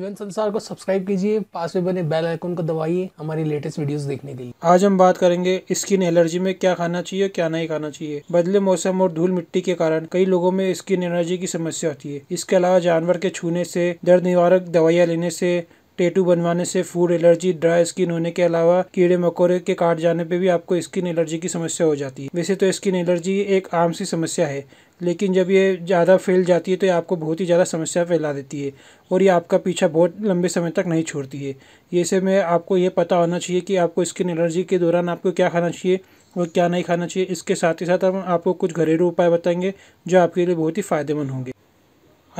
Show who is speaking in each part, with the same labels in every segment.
Speaker 1: जीवन संसार को सब्सक्राइब कीजिए पास में बने बेल आइकन को दबाइए हमारी लेटेस्ट वीडियोस देखने के लिए आज हम बात करेंगे स्किन एलर्जी में क्या खाना चाहिए क्या नहीं खाना चाहिए बदले मौसम और धूल मिट्टी के कारण कई लोगों में स्किन एलर्जी की समस्या होती है इसके अलावा जानवर के छूने से दर्द निवारक दवाइयाँ लेने से टेटू बनवाने से फूड एलर्जी ड्राई स्किन होने के अलावा कीड़े मकोड़े के काट जाने पर भी आपको स्किन एलर्जी की समस्या हो जाती है वैसे तो स्किन एलर्जी एक आम सी समस्या है लेकिन जब ये ज़्यादा फैल जाती है तो ये आपको बहुत ही ज़्यादा समस्या फैला देती है और ये आपका पीछा बहुत लंबे समय तक नहीं छोड़ती है ये से में आपको ये पता होना चाहिए कि आपको स्किन एलर्जी के दौरान आपको क्या खाना चाहिए और क्या नहीं खाना चाहिए इसके साथ ही साथ हम आपको कुछ घरेलू उपाय बताएंगे जो आपके लिए बहुत ही फ़ायदेमंद होंगे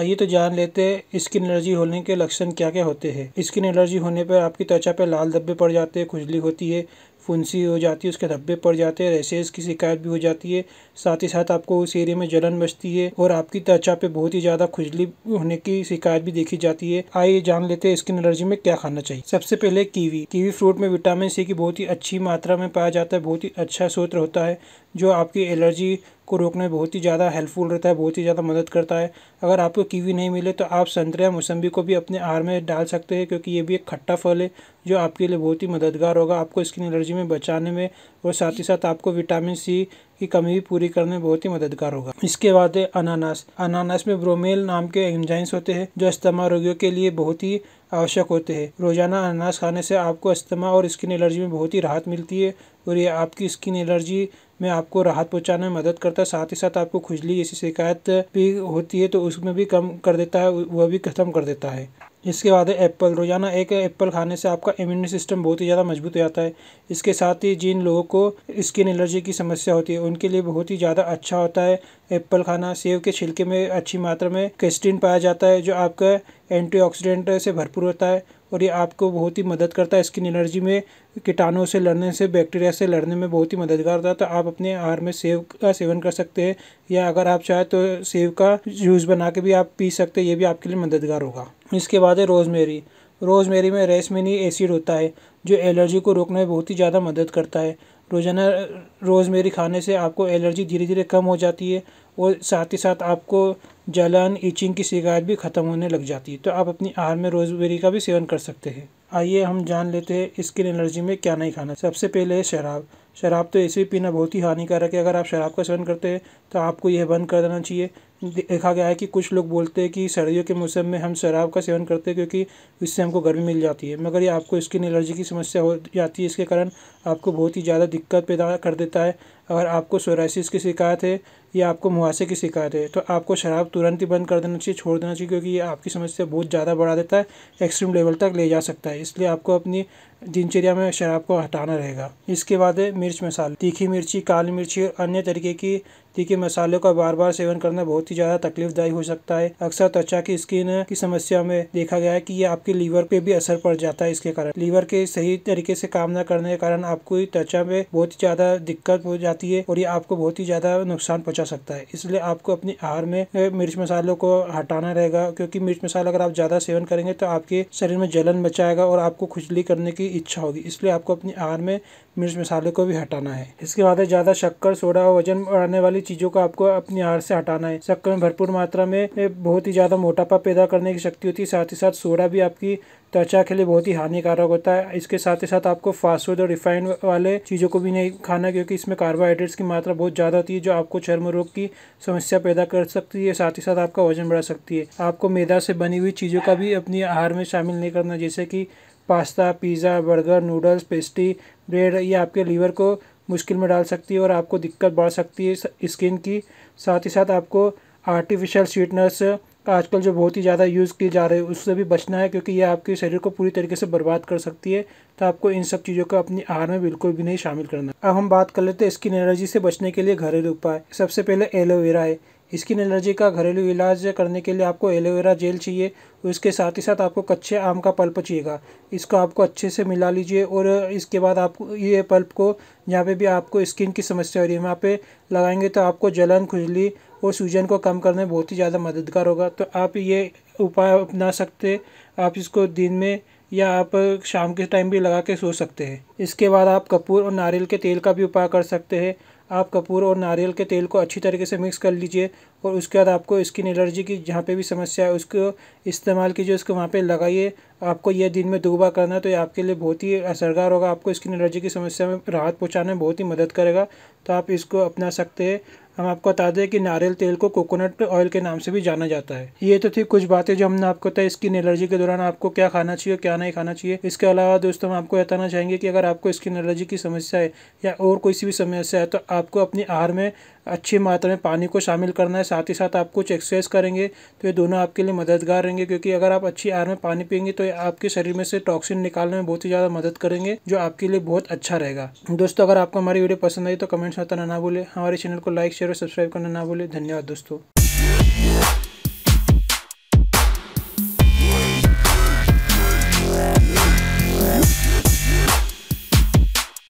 Speaker 1: आइए तो जान लेते हैं स्किन एलर्जी होने के लक्षण क्या क्या होते हैं स्किन एलर्जी होने पर आपकी त्वचा पर लाल धब्बे पड़ जाते हैं खुजली होती है फुंसी हो जाती है उसके धब्बे पड़ जाते हैं रेसेस की शिकायत भी हो जाती है साथ ही साथ आपको उस एरिया में जलन बचती है और आपकी त्वचा पे बहुत ही ज़्यादा खुजली होने की शिकायत भी देखी जाती है आइए जान लेते हैं स्किन एलर्जी में क्या खाना चाहिए सबसे पहले कीवी कीवी फ्रूट में विटामिन सी की बहुत ही अच्छी मात्रा में पाया जाता है बहुत ही अच्छा स्रोत होता है जो आपकी एलर्जी को रोकने में बहुत ही ज़्यादा हेल्पफुल रहता है बहुत ही ज़्यादा मदद करता है अगर आपको कीवी नहीं मिले तो आप संतरे या मौसम्बी को भी अपने आहार में डाल सकते हैं क्योंकि ये भी एक खट्टा फल है जो आपके लिए बहुत ही मददगार होगा आपको स्किन एलर्जी में बचाने में और साथ ही साथ आपको विटामिन सी की कमी भी पूरी करने में बहुत ही मददगार होगा इसके बाद है अनानास अनानास में ब्रोमेल नाम के एंजाइम्स होते हैं जो अस्थमा रोगियों के लिए बहुत ही आवश्यक होते हैं रोजाना अनानास खाने से आपको अस्थमा और स्किन एलर्जी में बहुत ही राहत मिलती है और ये आपकी स्किन एलर्जी में आपको राहत पहुंचाने में मदद करता है साथ ही साथ आपको खुजली जैसी शिकायत भी होती है तो उसमें भी कम कर देता है वह भी ख़त्म कर देता है इसके बाद है एप्पल रोज़ाना एक एप्पल खाने से आपका इम्यून सिस्टम बहुत ही ज़्यादा मजबूत हो जाता है इसके साथ ही जिन लोगों को स्किन एलर्जी की समस्या होती है उनके लिए बहुत ही ज़्यादा अच्छा होता है एप्पल खाना सेब के छिलके में अच्छी मात्रा में कैस्टिन पाया जाता है जो आपका एंटीऑक्सीडेंट से भरपूर होता है और ये आपको बहुत ही मदद करता है स्किन एनर्जी में कीटाणुओं से लड़ने से बैक्टीरिया से लड़ने में बहुत ही मददगार होता है तो आप अपने आहार में सेब का सेवन कर सकते हैं या अगर आप चाहें तो सेब का जूस बना के भी आप पी सकते हैं ये भी आपके लिए मददगार होगा इसके बाद है रोज़मेरी रोज़मेरी में रेसमिनी एसिड होता है जो एलर्जी को रोकने में बहुत ही ज़्यादा मदद करता है रोज़ाना रोज़मेरी खाने से आपको एलर्जी धीरे धीरे कम हो जाती है और साथ ही साथ आपको जलन ईचिंग की शिकायत भी ख़त्म होने लग जाती है तो आप अपनी आहार में रोज़मेरी का भी सेवन कर सकते हैं आइए हम जान लेते हैं स्किन एलर्जी में क्या नहीं खाना सबसे पहले है शराब शराब तो ऐसे ही पीना बहुत ही हानिकारक है अगर आप शराब का सेवन करते हैं तो आपको यह बंद कर देना चाहिए देखा गया है कि कुछ लोग बोलते हैं कि सर्दियों के मौसम में हम शराब का सेवन करते हैं क्योंकि इससे हमको गर्मी मिल जाती है मगर ये आपको स्किन एलर्जी की समस्या हो जाती है इसके कारण आपको बहुत ही ज़्यादा दिक्कत पैदा कर देता है अगर आपको सोरासिस की शिकायत है या आपको मुहासे की शिकायत है तो आपको शराब तुरंत ही बंद कर देना चाहिए छोड़ देना चाहिए क्योंकि ये आपकी समस्या बहुत ज़्यादा बढ़ा देता है एक्सट्रीम लेवल तक ले जा सकता है इसलिए आपको अपनी दिनचर्या में शराब को हटाना रहेगा इसके बाद है मिर्च मसाले तीखी मिर्ची काली मिर्ची और अन्य तरीके की तीखे मसालों का बार बार सेवन करना बहुत ही ज़्यादा तकलीफदायी हो सकता है अक्सर त्वचा की स्किन की समस्या में देखा गया है कि ये आपके लीवर पे भी असर पड़ जाता है इसके कारण लीवर के सही तरीके से काम न करने के कारण आपको त्वचा में बहुत ज़्यादा दिक्कत हो जाती जाती है और ये आपको बहुत ही ज़्यादा नुकसान पहुँचा सकता है इसलिए आपको अपने आहार में मिर्च मसालों को हटाना रहेगा क्योंकि मिर्च मसाला अगर आप ज़्यादा सेवन करेंगे तो आपके शरीर में जलन मचाएगा और आपको खुजली करने की इच्छा होगी इसलिए आपको अपने आहार में मिर्च मसाले को भी हटाना है इसके बाद ज़्यादा शक्कर सोडा और वजन बढ़ाने वाली चीज़ों को आपको अपनी आहार से हटाना है शक्कर में भरपूर मात्रा में बहुत ही ज़्यादा मोटापा पैदा करने की शक्ति होती है साथ ही साथ सोडा भी आपकी त्वचा के लिए बहुत ही हानिकारक होता है इसके साथ ही साथ आपको फास्ट फूड और रिफाइंड वाले चीज़ों को भी नहीं खाना क्योंकि इसमें कार्बोहाइड्रेट्स की मात्रा बहुत ज़्यादा होती है जो आपको चर्म रोग की समस्या पैदा कर सकती है साथ ही साथ आपका वजन बढ़ा सकती है आपको मैदा से बनी हुई चीज़ों का भी अपनी आहार में शामिल नहीं करना जैसे कि pasta pizza burger noodles pastry bread ये आपके लीवर को मुश्किल में डाल सकती है और आपको दिक्कत बढ़ सकती है स्किन की साथ ही साथ आपको आर्टिफिशियल स्वीटनेस आजकल जो बहुत ही ज़्यादा यूज़ की जा रही है उससे भी बचना है क्योंकि ये आपके शरीर को पूरी तरीके से बर्बाद कर सकती है तो आपको इन सब चीज़ों को अपनी आहार में बिल्कुल भी नहीं शामिल करना अब हम बात कर लेते हैं स्किन एलर्जी से बचने के लिए घरेलू उपाय सबसे पहले एलोवेरा है स्किन एलर्जी का घरेलू इलाज करने के लिए आपको एलोवेरा जेल चाहिए उसके साथ ही साथ आपको कच्चे आम का पल्प चाहिएगा इसको आपको अच्छे से मिला लीजिए और इसके बाद आप ये पल्प को जहाँ पे भी आपको स्किन की समस्या हो रही है वहाँ पे लगाएंगे तो आपको जलन खुजली और सूजन को कम करने में बहुत ही ज़्यादा मददगार होगा तो आप ये उपाय अपना सकते आप इसको दिन में या आप शाम के टाइम भी लगा के सो सकते हैं इसके बाद आप कपूर और नारियल के तेल का भी उपाय कर सकते हैं आप कपूर और नारियल के तेल को अच्छी तरीके से मिक्स कर लीजिए और उसके बाद आपको स्किन एलर्जी की जहाँ पे भी समस्या है उसको इस्तेमाल कीजिए उसको वहाँ पे लगाइए आपको यह दिन में दो बार करना है तो ये आपके लिए बहुत ही असरगार होगा आपको स्किन एलर्जी की समस्या में राहत पहुँचाने में बहुत ही मदद करेगा तो आप इसको अपना सकते हैं हम आपको बता दें कि नारियल तेल को कोकोनट ऑयल के नाम से भी जाना जाता है ये तो थी कुछ बातें जो हमने आपको बताया स्किन एलर्जी के दौरान आपको क्या खाना चाहिए क्या नहीं खाना चाहिए इसके अलावा दोस्तों हम आपको बताना चाहेंगे कि अगर आपको स्किन एलर्जी की समस्या है या और कोई सी भी समस्या है तो आपको अपने आहार में अच्छी मात्रा में पानी को शामिल करना है साथ ही साथ आप कुछ एक्सरसाइज करेंगे तो ये दोनों आपके लिए मददगार रहेंगे क्योंकि अगर आप अच्छी आर में पानी पियेंगे तो ये आपके शरीर में से टॉक्सिन निकालने में बहुत ही ज़्यादा मदद करेंगे जो आपके लिए बहुत अच्छा रहेगा दोस्तों अगर आपको हमारी वीडियो पसंद आई तो कमेंट्स में बताना ना भूलें हमारे चैनल को लाइक शेयर और सब्सक्राइब करना ना भूलें धन्यवाद दोस्तों